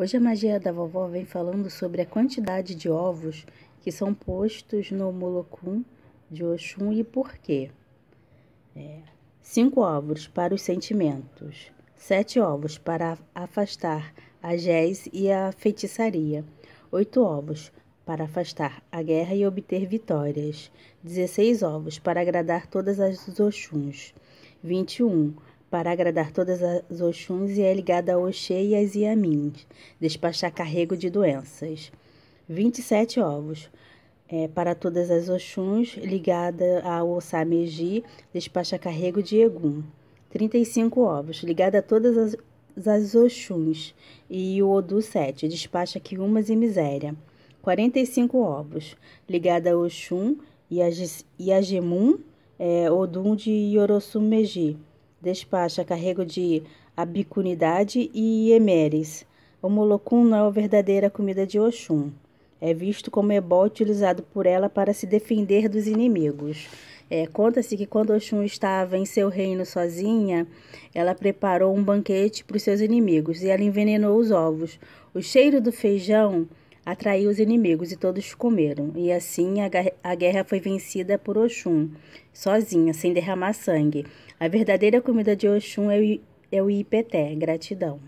Hoje a magia da vovó vem falando sobre a quantidade de ovos que são postos no Molokun de Oxum e por quê. É. Cinco ovos para os sentimentos, sete ovos para afastar a Gés e a feitiçaria, oito ovos para afastar a guerra e obter vitórias, dezesseis ovos para agradar todas as Oxuns, vinte e um para agradar todas as Oxuns e é ligada a Oxê e as Iamins, despachar carrego de doenças. 27 ovos. É, para todas as Oxuns, ligada a Ossameji, despacha carrego de Egum. 35 ovos, ligada a todas as, as Oxuns e o Odu 7, despacha Quiumas e Miséria. 45 ovos, ligada a Oxum e a, Gemum, é, Odum de Yorossumeji, despacha carrego de abicunidade e emeres. O molocum não é a verdadeira comida de Oxum. É visto como ebol utilizado por ela para se defender dos inimigos. É, Conta-se que quando Oxum estava em seu reino sozinha, ela preparou um banquete para os seus inimigos e ela envenenou os ovos. O cheiro do feijão atraiu os inimigos e todos comeram, e assim a guerra foi vencida por Oxum, sozinha, sem derramar sangue. A verdadeira comida de Oxum é o, é Ipeté, gratidão.